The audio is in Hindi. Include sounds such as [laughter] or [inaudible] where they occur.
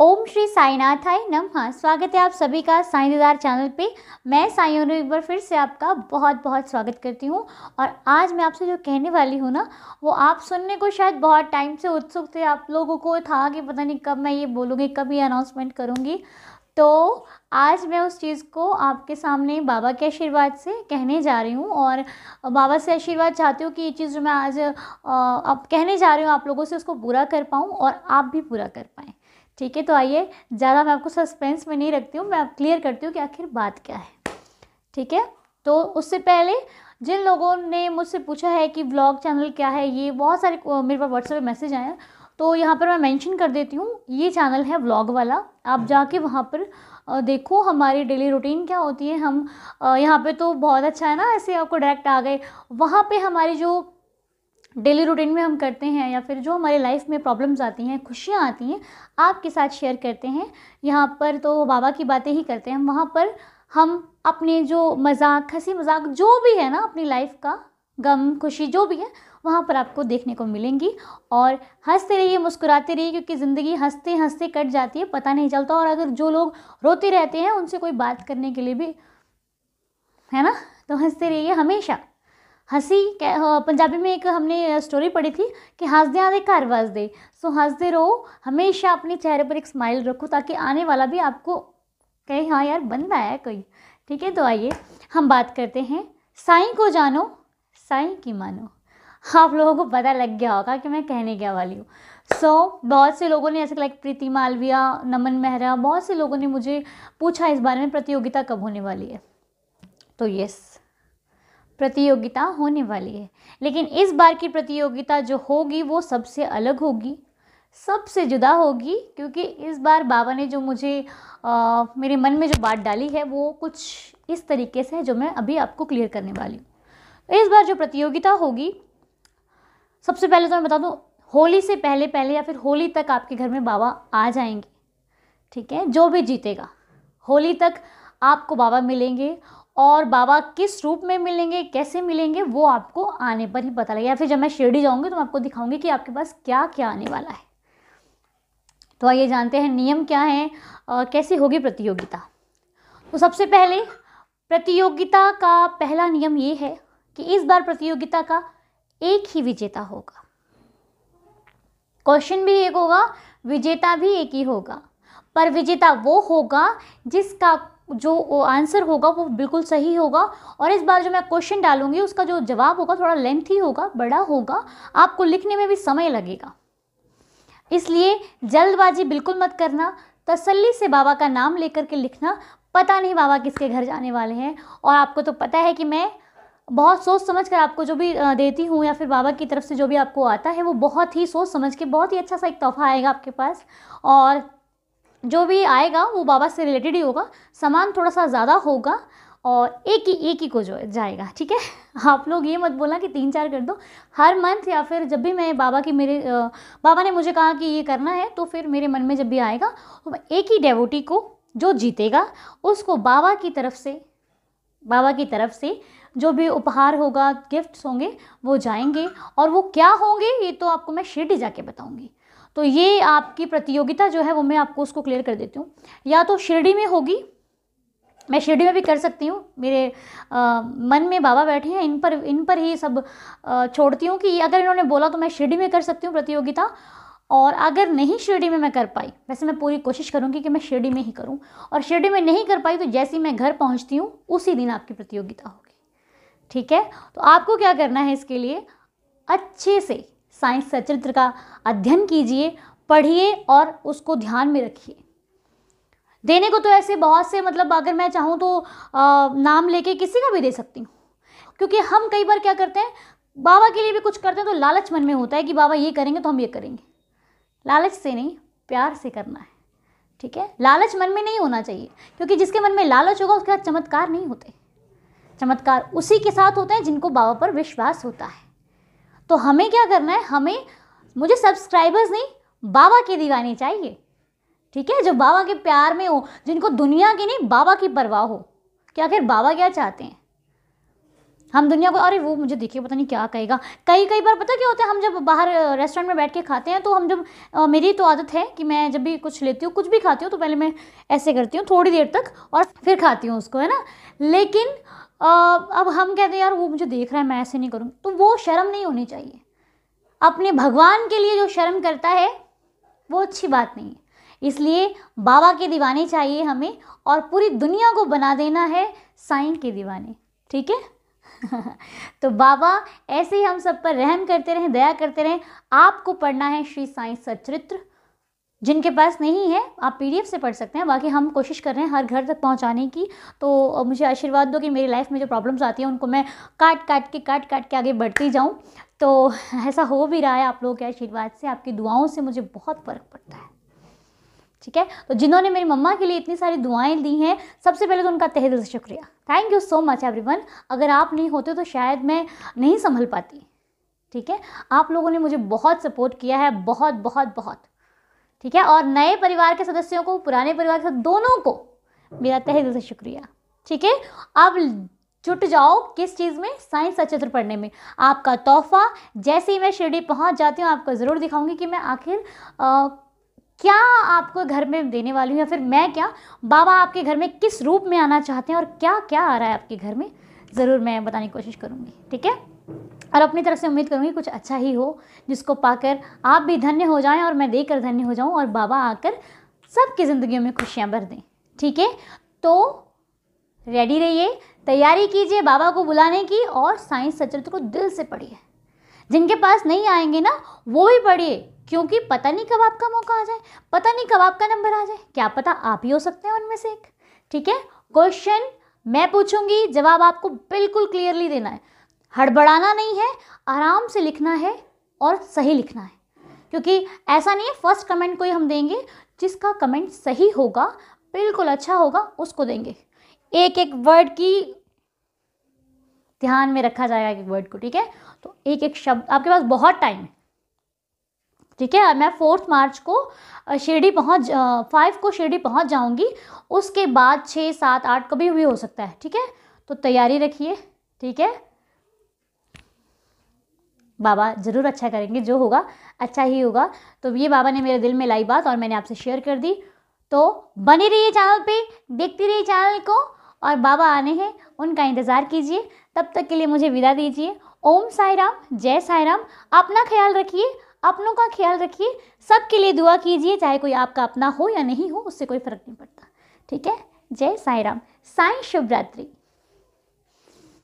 ओम श्री साईनाथाय नमः स्वागत है आप सभी का साई दीदार चैनल पे मैं साई अनु एक बार फिर से आपका बहुत बहुत स्वागत करती हूँ और आज मैं आपसे जो कहने वाली हूँ ना वो आप सुनने को शायद बहुत टाइम से उत्सुक थे आप लोगों को था कि पता नहीं कब मैं ये बोलूँगी कब ये अनाउंसमेंट करूँगी तो आज मैं उस चीज़ को आपके सामने बाबा के आशीर्वाद से कहने जा रही हूँ और बाबा से आशीर्वाद चाहती हूँ कि ये चीज़ जो मैं आज अब कहने जा रही हूँ आप लोगों से उसको पूरा कर पाऊँ और आप भी पूरा कर ठीक है तो आइए ज़्यादा मैं आपको सस्पेंस में नहीं रखती हूँ मैं आप क्लियर करती हूँ कि आखिर बात क्या है ठीक है तो उससे पहले जिन लोगों ने मुझसे पूछा है कि ब्लॉग चैनल क्या है ये बहुत सारे मेरे पास व्हाट्सएप पर मैसेज आया तो यहाँ पर मैं मेंशन कर देती हूँ ये चैनल है व्लॉग वाला आप जाके वहाँ पर देखो हमारी डेली रूटीन क्या होती है हम यहाँ पे तो बहुत अच्छा है ना ऐसे आपको डायरेक्ट आ गए वहाँ पे हमारी जो डेली रूटीन में हम करते हैं या फिर जो हमारे लाइफ में प्रॉब्लम्स आती हैं खुशियाँ आती हैं आपके साथ शेयर करते हैं यहाँ पर तो बाबा की बातें ही करते हैं वहाँ पर हम अपने जो मजाक हंसी मजाक जो भी है ना अपनी लाइफ का गम खुशी जो भी है वहाँ पर आपको देखने को मिलेंगी और हंसते रहिए मुस्कुराते रहिए क्योंकि ज़िंदगी हंसते हंसते कट जाती है पता नहीं चलता और अगर जो लोग रोते रहते हैं उनसे कोई बात करने के लिए भी है ना तो हंसते रहिए हमेशा हंसी पंजाबी में एक हमने स्टोरी पढ़ी थी कि हंसदे आदे घर वसदे सो हंसते रहो हमेशा अपने चेहरे पर एक स्माइल रखो ताकि आने वाला भी आपको कहे हाँ यार बंदा है कोई ठीक है तो आइए हम बात करते हैं साईं को जानो साईं की मानो आप लोगों को पता लग गया होगा कि मैं कहने क्या वाली हूँ सो so, बहुत से लोगों ने ऐसे लाइक प्रीति मालविया नमन मेहरा बहुत से लोगों ने मुझे पूछा इस बारे में प्रतियोगिता कब होने वाली है तो यस प्रतियोगिता होने वाली है लेकिन इस बार की प्रतियोगिता जो होगी वो सबसे अलग होगी सबसे जुदा होगी क्योंकि इस बार बाबा ने जो मुझे आ, मेरे मन में जो बात डाली है वो कुछ इस तरीके से है जो मैं अभी आपको क्लियर करने वाली हूँ तो इस बार जो प्रतियोगिता होगी सबसे पहले तो मैं बता दूँ होली से पहले पहले या फिर होली तक आपके घर में बाबा आ जाएंगे ठीक है जो भी जीतेगा होली तक आपको बाबा मिलेंगे और बाबा किस रूप में मिलेंगे कैसे मिलेंगे वो आपको आने पर ही पता लगेगा या फिर जब मैं शिरडी जाऊंगी तो मैं आपको दिखाऊंगी कि आपके पास क्या क्या आने वाला है तो आइए जानते हैं नियम क्या है आ, कैसी होगी प्रतियोगिता तो सबसे पहले प्रतियोगिता का पहला नियम ये है कि इस बार प्रतियोगिता का एक ही विजेता होगा क्वेश्चन भी एक होगा विजेता भी एक ही होगा पर विजेता वो होगा जिसका जो आंसर होगा वो बिल्कुल सही होगा और इस बार जो मैं क्वेश्चन डालूंगी उसका जो जवाब होगा थोड़ा लेंथी होगा बड़ा होगा आपको लिखने में भी समय लगेगा इसलिए जल्दबाजी बिल्कुल मत करना तसल्ली से बाबा का नाम लेकर के लिखना पता नहीं बाबा किसके घर जाने वाले हैं और आपको तो पता है कि मैं बहुत सोच समझ कर आपको जो भी देती हूँ या फिर बाबा की तरफ से जो भी आपको आता है वो बहुत ही सोच समझ के बहुत ही अच्छा सा एक तोहफा आएगा आपके पास और जो भी आएगा वो बाबा से रिलेटेड ही होगा सामान थोड़ा सा ज़्यादा होगा और एक ही एक ही को जो जाएगा ठीक है [laughs] आप लोग ये मत बोलना कि तीन चार कर दो हर मंथ या फिर जब भी मैं बाबा की मेरे बाबा ने मुझे कहा कि ये करना है तो फिर मेरे मन में जब भी आएगा तो मैं एक ही डेवोटी को जो जीतेगा उसको बाबा की तरफ से बाबा की तरफ से जो भी उपहार होगा गिफ्ट्स होंगे वो जाएंगे और वो क्या होंगे ये तो आपको मैं शिरडी जाके बताऊँगी तो ये आपकी प्रतियोगिता जो है वो मैं आपको उसको क्लियर कर देती हूँ या तो शिरडी में होगी मैं शिरडी में भी कर सकती हूँ मेरे आ, मन में बाबा बैठे हैं इन पर इन पर ही सब आ, छोड़ती हूँ कि अगर इन्होंने बोला तो मैं शिरडी में कर सकती हूँ प्रतियोगिता और अगर नहीं शिरडी में मैं कर पाई वैसे मैं पूरी कोशिश करूँगी कि मैं शिरडी में ही करूँ और शिरडी में नहीं कर पाई तो जैसी मैं घर पहुँचती हूँ उसी दिन आपकी प्रतियोगिता होगी ठीक है तो आपको क्या करना है इसके लिए अच्छे से साइंस सचित्र का अध्ययन कीजिए पढ़िए और उसको ध्यान में रखिए देने को तो ऐसे बहुत से मतलब अगर मैं चाहूँ तो आ, नाम लेके किसी का भी दे सकती हूँ क्योंकि हम कई बार क्या करते हैं बाबा के लिए भी कुछ करते हैं तो लालच मन में होता है कि बाबा ये करेंगे तो हम ये करेंगे लालच से नहीं प्यार से करना है ठीक है लालच मन में नहीं होना चाहिए क्योंकि जिसके मन में लालच होगा उसके साथ चमत्कार नहीं होते चमत्कार उसी के साथ होते हैं जिनको बाबा पर विश्वास होता है तो हमें क्या करना है हमें मुझे सब्सक्राइबर्स नहीं बाबा की दीवाने चाहिए ठीक है जो बाबा के प्यार में हो जिनको दुनिया की नहीं बाबा की परवाह हो क्या आखिर बाबा क्या चाहते हैं हम दुनिया को अरे वो मुझे देखिए पता नहीं क्या कहेगा कई कई बार पता क्या होता है हम जब बाहर रेस्टोरेंट में बैठ के खाते हैं तो हम जब आ, मेरी तो आदत है कि मैं जब भी कुछ लेती हूँ कुछ भी खाती हूँ तो पहले मैं ऐसे करती हूँ थोड़ी देर तक और फिर खाती हूँ उसको है ना लेकिन अब हम कहते हैं यार वो मुझे देख रहा है मैं ऐसे नहीं करूँ तो वो शर्म नहीं होनी चाहिए अपने भगवान के लिए जो शर्म करता है वो अच्छी बात नहीं है इसलिए बाबा के दीवाने चाहिए हमें और पूरी दुनिया को बना देना है साईं के दीवाने ठीक है [laughs] तो बाबा ऐसे ही हम सब पर रहम करते रहें दया करते रहें आपको पढ़ना है श्री साईं सचरित्र जिनके पास नहीं है आप पी से पढ़ सकते हैं बाकी हम कोशिश कर रहे हैं हर घर तक पहुँचाने की तो मुझे आशीर्वाद दो कि मेरी लाइफ में जो प्रॉब्लम्स आती हैं उनको मैं काट काट के काट काट के आगे बढ़ती जाऊँ तो ऐसा हो भी रहा है आप लोगों के आशीर्वाद से आपकी दुआओं से मुझे बहुत फ़र्क पड़ता है ठीक है तो जिन्होंने मेरी मम्मा के लिए इतनी सारी दुआएं दी हैं सबसे पहले तो उनका तहे दिल से शुक्रिया thank you so much everyone अगर आप नहीं होते तो शायद मैं नहीं संभल पाती ठीक है आप लोगों ने मुझे बहुत सपोर्ट किया है बहुत बहुत बहुत ठीक है और नए परिवार के सदस्यों को पुराने परिवार के दोनों को मेरा तहे दिल से शुक्रिया ठीक है अब जुट जाओ किस चीज़ में साइंस चित्र पढ़ने में आपका तोहफा जैसे ही मैं शिरडी पहुंच जाती हूँ आपको ज़रूर दिखाऊंगी कि मैं आखिर क्या आपको घर में देने वाली हूँ या फिर मैं क्या बाबा आपके घर में किस रूप में आना चाहते हैं और क्या क्या आ रहा है आपके घर में ज़रूर मैं बताने की कोशिश करूँगी ठीक है और अपनी तरफ से उम्मीद करूँगी कुछ अच्छा ही हो जिसको पाकर आप भी धन्य हो जाएं और मैं देकर धन्य हो जाऊँ और बाबा आकर सबकी ज़िंदगियों में खुशियाँ भर दें ठीक है तो रेडी रहिए तैयारी कीजिए बाबा को बुलाने की और साइंस सचरित्र को दिल से पढ़िए जिनके पास नहीं आएंगे ना वो भी पढ़िए क्योंकि पता नहीं कब आपका मौका आ जाए पता नहीं कब आपका नंबर आ जाए क्या पता आप ही हो सकते हैं उनमें से एक ठीक है क्वेश्चन मैं पूछूंगी जवाब आपको बिल्कुल क्लियरली देना है हड़बड़ाना नहीं है आराम से लिखना है और सही लिखना है क्योंकि ऐसा नहीं है फर्स्ट कमेंट को ही हम देंगे जिसका कमेंट सही होगा बिल्कुल अच्छा होगा उसको देंगे एक एक वर्ड की ध्यान में रखा जाएगा एक वर्ड को ठीक है तो एक एक शब्द आपके पास बहुत टाइम है ठीक है मैं फोर्थ मार्च को शिरडी पहुंच फाइव को शिरडी पहुंच जाऊंगी उसके बाद छः सात आठ कभी भी हो सकता है ठीक है तो तैयारी रखिए ठीक है बाबा ज़रूर अच्छा करेंगे जो होगा अच्छा ही होगा तो ये बाबा ने मेरे दिल में लाई बात और मैंने आपसे शेयर कर दी तो बने रहिए चैनल पे देखती रहिए चैनल को और बाबा आने हैं उनका इंतज़ार कीजिए तब तक के लिए मुझे विदा दीजिए ओम साई राम जय साई राम अपना ख्याल रखिए अपनों का ख्याल रखिए सबके लिए दुआ कीजिए चाहे कोई आपका अपना हो या नहीं हो उससे कोई फ़र्क नहीं पड़ता ठीक है जय साई राम साई शुभरात्रि